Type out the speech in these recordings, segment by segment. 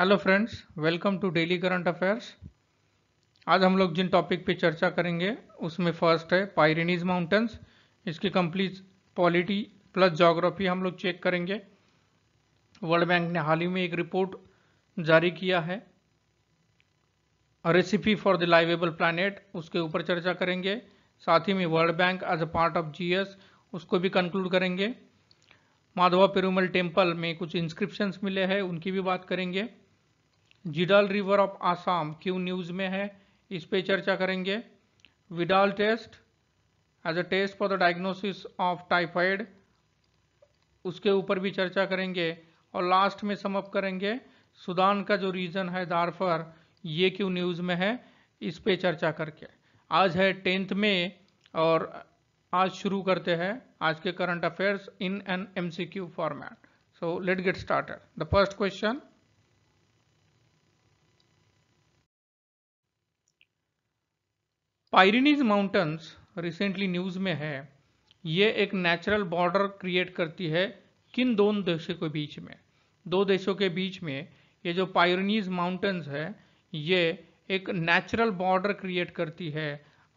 Hello friends welcome to daily current affairs आज हम लोग जिन टॉपिक पे चर्चा करेंगे उसमें फर्स्ट है पायरेनीज माउंटेंस इसकी कंप्लीट पॉलिटी प्लस जोग्राफी हम लोग चेक करेंगे वर्ल्ड बैंक ने हाल ही में एक रिपोर्ट जारी किया है recipe for the liveable planet उसके ऊपर चर्चा करेंगे साथ ही में World Bank as a part of जी उसको भी कंक्लूड करेंगे माधवा पेरूमल टेम्पल में कुछ इंस्क्रिप्शंस मिले हैं उनकी भी बात करेंगे जिडल रिवर ऑफ आसाम क्यों न्यूज़ में है इस पे चर्चा करेंगे Widal test as a test for the diagnosis of typhoid उसके ऊपर भी चर्चा करेंगे और लास्ट में समअप करेंगे सुदान का जो रीजन है दारफर ये क्यों न्यूज़ में है इस पे चर्चा करके आज है टेंथ में और आज शुरू करते हैं आज के current affairs in an MCQ format so let get started the first question Pyrenees mountains recently news में है ये एक नेचुरल बॉर्डर क्रिएट करती है किन दोनों देशों के बीच में दो देशों के बीच में ये जो पायरिनीज़ माउंटेन्स है ये एक नेचुरल बॉर्डर क्रिएट करती है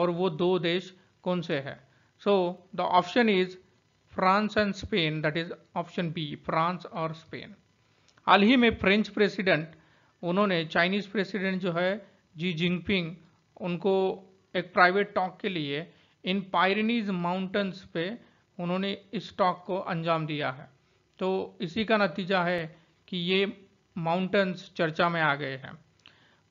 और वो दो देश कौन से है so the option is France and Spain that is option B France और स्पेन हाल ही में फ्रेंच प्रेसिडेंट उन्होंने चाइनीज़ प्रेसिडेंट जो है जी जिनपिंग उनको एक प्राइवेट टॉक के लिए इन पायरनीज माउंटेंस पे उन्होंने इस टॉक को अंजाम दिया है तो इसी का नतीजा है कि ये माउंटेंस चर्चा में आ गए हैं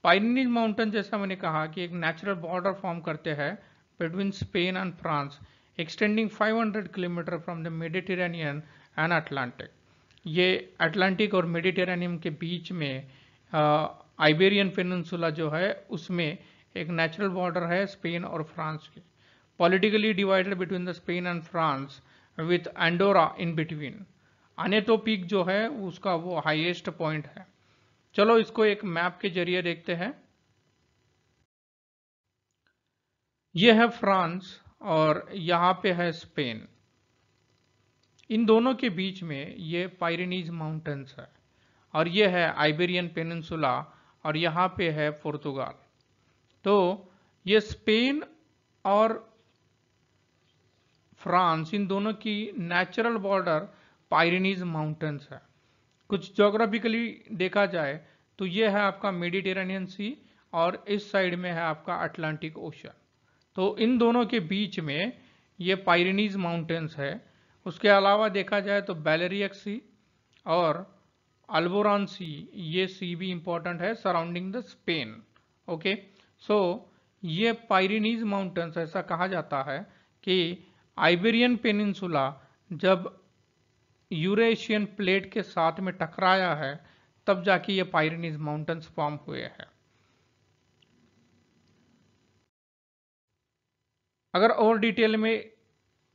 पायरनीज माउंटेन जैसा मैंने कहा कि एक नेचुरल बॉर्डर फॉर्म करते हैं between Spain and France extending 500 kilometre from the Mediterranean and Atlantic ये अटलांटिक और मेडिटेरेनियम के बीच में आइबेरियन पेनसुला जो है उसमें एक नेचुरल बॉर्डर है स्पेन और फ्रांस की politically divided between the Spain and France with Andorra in between Aneto peak जो है उसका वो हाईएस्ट पॉइंट है चलो इसको एक मैप के जरिए देखते हैं ये है फ्रांस और यहाँ पे है स्पेन इन दोनों के बीच में ये पायरेनीज माउंटेन्स है और ये है आइबेरियन पेनसुला और यहाँ पे है पुर्तगाल तो ये स्पेन और फ्रांस इन दोनों की नेचुरल बॉर्डर पायरिनीज माउंटेन्स है कुछ जोग्राफिकली देखा जाए तो ये है आपका मेडिटेरेनियन सी और इस साइड में है आपका अटलांटिक ओशन तो इन दोनों के बीच में ये पायरिनीज माउंटेन्स है उसके अलावा देखा जाए तो बैलेरियक सी और अल्बोरान सी ये सी भी इम्पोर्टेंट है surrounding the Spain okay so so, ये पायरिनीज माउंटेन्स ऐसा कहा जाता है कि आइबेरियन पेनिनसुला जब यूरेशियन प्लेट के साथ में टकराया है तब जाके ये पायरिनीज माउंटेन्स फॉर्म हुए हैं अगर और डिटेल में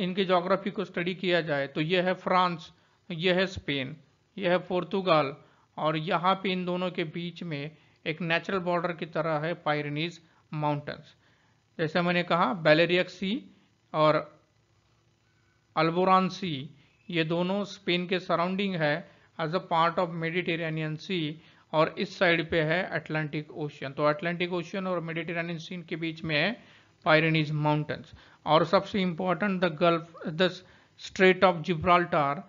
इनके जोग्राफी को स्टडी किया जाए तो यह है फ्रांस यह है स्पेन यह है पोर्तुगाल और यहाँ पे इन दोनों के बीच में एक नेचुरल बॉर्डर की तरह है पायरनीज माउंटेन्स जैसे मैंने कहा बैलेरियक सी और अल्बोरान सी ये दोनों स्पेन के सराउंडिंग है as a part of Mediterranean sea और इस साइड पे है अटलांटिक ओशियन तो अटलांटिक ओशियन और मेडिटेरेनियन सी के बीच में है पायरनीज माउंटेन्स और सबसे important the gulf the strait of Gibraltar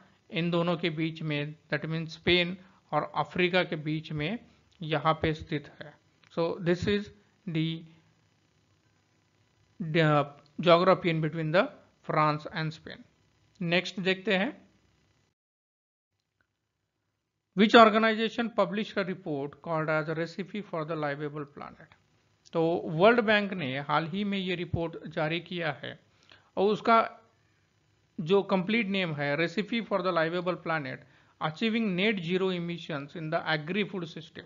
इन दोनों के बीच में दैट मीन स्पेन और अफ्रीका के बीच में यहाँ पे स्थित है so this is the geography in between the France and Spain next देखते हैं विच organisation publish a report called as recipe for the liveable planet तो वर्ल्ड बैंक ने हाल ही में ये रिपोर्ट जारी किया है और उसका जो कंप्लीट नेम है recipe for the liveable planet achieving net zero emissions in the agri food system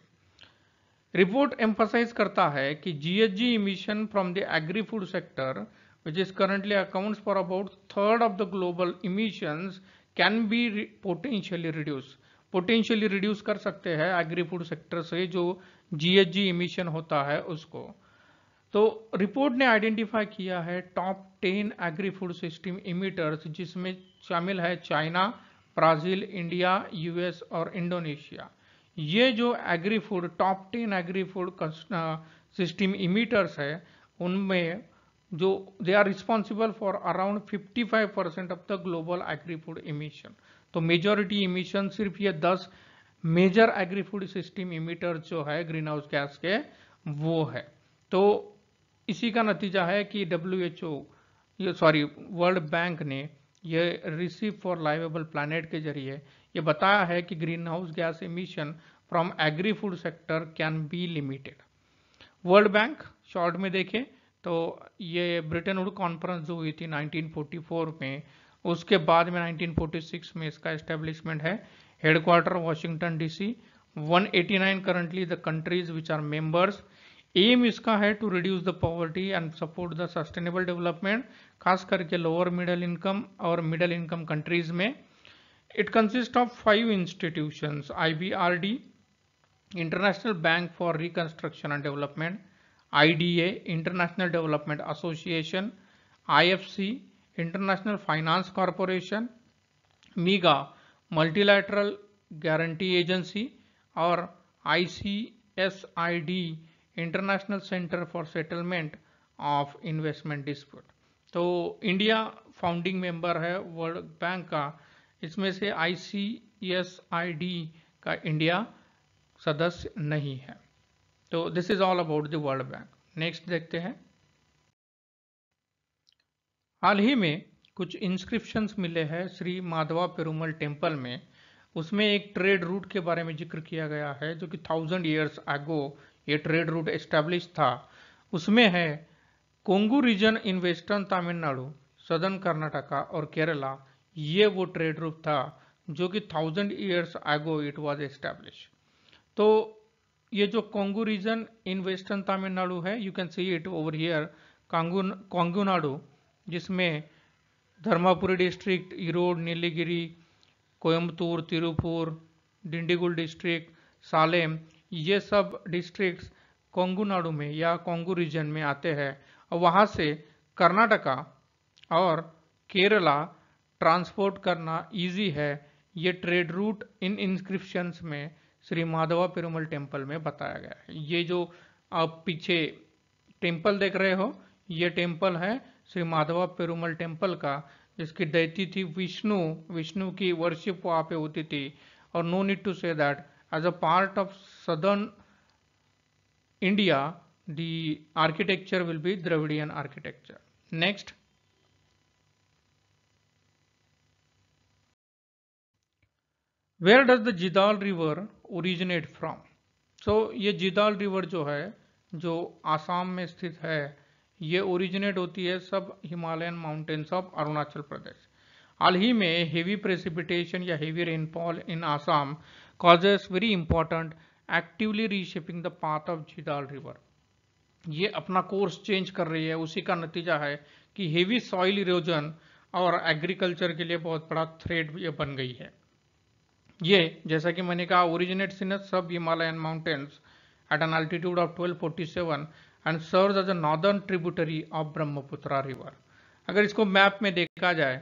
report emphasise करता है कि G H G emission from the agri food sector which is currently accounts for about third of the global emissions can be potentially reduce potentially reduce कर सकते हैं agree food sector से जो जी H G emission होता है उसको तो report ने आइडेंटिफाई किया है top ten agri food system emitters जिसमें शामिल है चाइना ब्राजील इंडिया यूएस और इंडोनेशिया ये जो agri food top ten agri food system emitters है उनमें जो they are responsible for around 55 percent of the global agri food emission तो मेजोरिटी इमिशन सिर्फ ये 10 major agri food system emitters जो है ग्रीन हाउस गैस के वो है तो इसी का नतीजा है कि W H O sorry World Bank ने ये रिसीव फॉर लाइवेबल प्लानट के जरिए ये बताया है कि greenhouse gas emission from agri food sector can be limited World Bank short में देखें तो ये ब्रिटेन वुड कॉन्फ्रेंस जो हुई थी 1944 में उसके बाद में 1946 में इसका इस्टेब्लिशमेंट है headquarter Washington DC 189 currently the countries which are members aim इसका है to reduce the poverty and support the sustainable development खास करके लोअर मिडल इनकम और मिडल इनकम कंट्रीज में it consist of five R D International Bank for Reconstruction and Development A International Development Association C International Finance Corporation MIGA Multilateral Guarantee Agency और I I C S D International Centre for settlement of Investment Dispute तो India founding member है World Bank का इसमें से आई का India सदस्य नहीं है तो this is all about the World Bank next देखते हैं हाल ही में कुछ इंस्क्रिप्शंस मिले हैं श्री माधवा पेरुमल टेम्पल में उसमें एक ट्रेड रूट के बारे में जिक्र किया गया है जो कि थाउजेंड ईयर्स आगो ये ट्रेड रूट एस्टैब्लिश था उसमें है Kongu region in western Tamil Nadu southern Karnataka और केरला ये वो ट्रेड रूट था जो कि thousand years ago it was establish तो ये जो Kongu region in western Tamil Nadu है you can see it over here Kongu Kongunadu जिसमें धर्मापुरी डिस्ट्रिक्ट इरोड नीलीगिरी कोयम्बतूर तिरुपुर डिंडीगुल डिस्ट्रिक्ट सालेम ये सब डिस्ट्रिक्ट्स कोंगुनाडु में या कोंगू रीजन में आते हैं और वहाँ से कर्नाटका और केरला ट्रांसपोर्ट करना इजी है ये ट्रेड रूट इन इंस्क्रिप्शंस में श्री माधवा पेरुमल टेम्पल में बताया गया है ये जो आप पीछे टेम्पल देख रहे हो ये टेम्पल है श्री माधवा पेरुमल टेम्पल का जिसकी दैती थी विष्णु विष्णु की वर्शिप वहाँ पे होती थी और no need to say that as a part of southern India, the architecture will be Dravidian architecture. Next. Where does the Jidal River originate from? So ye jidal river jo hai jo assam mein sthit hai ये originate होती है sub Himalayan mountains of Arunachal Pradesh हाल ही में heavy precipitation या heavy rainfall in Assam causes very important actively reshaping the path of Jiadhal river ये अपना course change कर रही है उसी का नतीजा है कि हेवी सॉइल इरोजन और एग्रीकल्चर के लिए बहुत बड़ा थ्रेड ये बन गई है ये जैसा कि मैंने कहा originate in sub Himalayan mountains at an altitude of 1247 and serve as a northern tributary of Brahmaputra river अगर इसको मैप में देखा जाए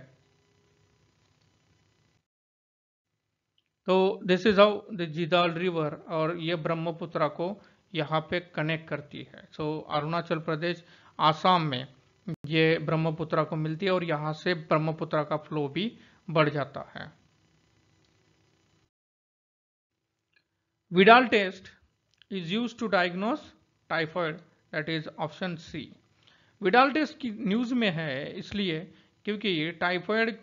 तो this is how the Jiadhal river और ये ब्रह्मपुत्रा को यहाँ पे कनेक्ट करती है सो so, अरुणाचल प्रदेश आसाम में ये ब्रह्मपुत्रा को मिलती है और यहाँ से ब्रह्मपुत्रा का फ्लो भी बढ़ जाता है Widal test is use to diagnose typhoid that is option C Widal test की न्यूज़ में है इसलिए क्योंकि टाइफॉइड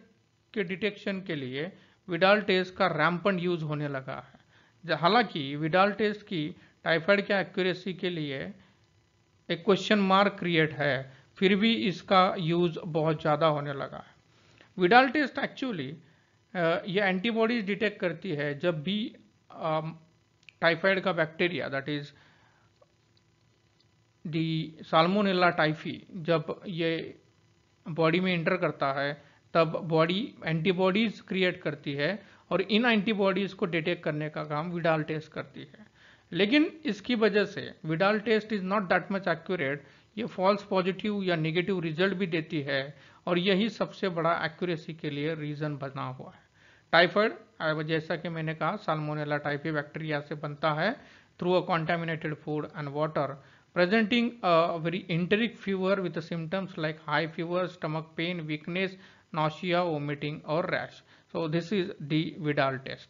के डिटेक्शन के लिए विडाल टेस्ट का रैम्पन यूज होने लगा है हालांकि विडाल टेस्ट की टाइफाइड के एक्यूरेसी के लिए एक क्वेश्चन मार्क क्रिएट है फिर भी इसका यूज बहुत ज़्यादा होने लगा है विडाल टेस्ट एक्चुअली ये एंटीबॉडीज डिटेक्ट करती है जब भी टाइफाइड का bacteria that is the Salmonella typhi जब ये बॉडी में इंटर करता है तब बॉडी एंटीबॉडीज क्रिएट करती है और इन एंटीबॉडीज को डिटेक्ट करने का काम विडाल टेस्ट करती है लेकिन इसकी वजह से Widal test is not that much accurate ये फॉल्स पॉजिटिव या नेगेटिव रिजल्ट भी देती है और यही सबसे बड़ा एक्यूरेसी के लिए रीजन बना हुआ है टाइफाइड जैसा कि मैंने कहा साल्मोनेला टाइफी बैक्टीरिया से बनता है through a contaminated food and water presenting a very enteric fever with the symptoms like high fever, stomach nausea, vomiting or rash. So this is the Vidal test.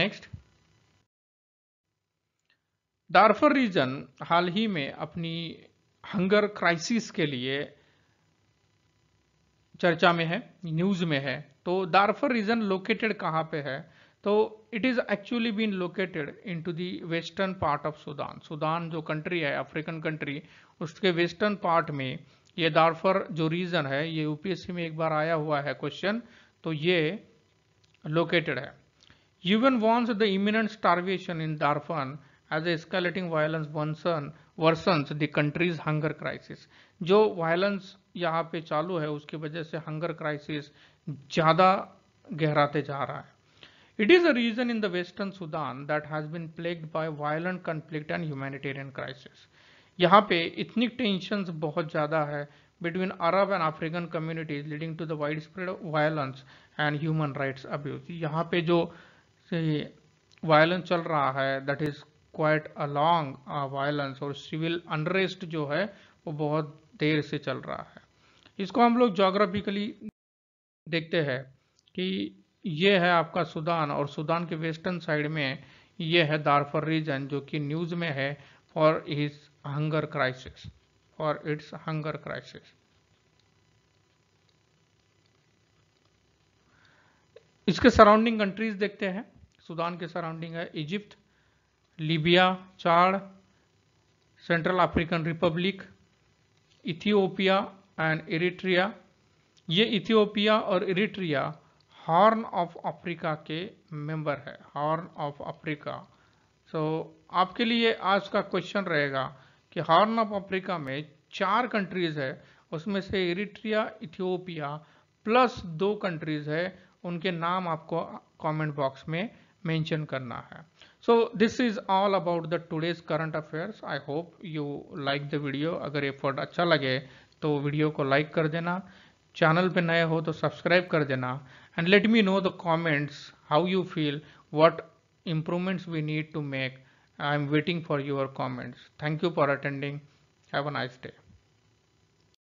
next darfur region hal hi mein apni hunger crisis ke liye चर्चा में है news में है तो दारफर reason located कहाँ पे है तो it is actually been located into the western part of Sudan Sudan जो कंट्री है अफ्रीकन कंट्री उसके वेस्टर्न पार्ट में ये डार्फर जो रीजन है ये यूपीएससी में एक बार आया हुआ है क्वेश्चन तो ये लोकेटेड है UN warns the imminent starvation in Darfur as a escalating violence वनसन worsen the country's hunger crisis जो वायलेंस यहाँ पे चालू है उसकी वजह से हंगर क्राइसिस ज़्यादा गहराते जा रहा है it is a region in the western Sudan that has been plagued by violent conflict and humanitarian crisis यहाँ पे इथनिक टेंशन बहुत ज़्यादा है between Arab and African communities leading to the widespread violence and human rights abuse यहाँ पे जो violence चल रहा है that is quite a long violence और सिविल अनरेस्ट जो है वो बहुत देर से चल रहा है इसको हम लोग जोग्राफिकली देखते हैं कि ये है आपका सूडान और सूडान के वेस्टर्न साइड में ये है दारफर रीजन जो कि न्यूज़ में है for his hunger crisis or its hunger crisis इसके सराउंडिंग कंट्रीज देखते हैं सुदान के सराउंडिंग है Egypt Libya Chad Central African Republic Ethiopia and Eritrea ये इथियोपिया और इरिट्रिया हॉर्न ऑफ अफ्रीका के मेंबर है हॉर्न ऑफ अफ्रीका सो आपके लिए आज का क्वेश्चन रहेगा कि हॉर्न ऑफ अफ्रीका में चार कंट्रीज है उसमें से इरिट्रिया इथियोपिया प्लस दो कंट्रीज है उनके नाम आपको कमेंट बॉक्स में मेंशन करना है so this is all about the today's current affairs I hope you like the video अगर एफर्ट अच्छा लगे तो वीडियो को लाइक कर देना चैनल पे नए हो तो सब्सक्राइब कर देना and let me know the comments how you feel what improvements we need to make I am waiting for your comments. Thank you for attending. Have a nice day.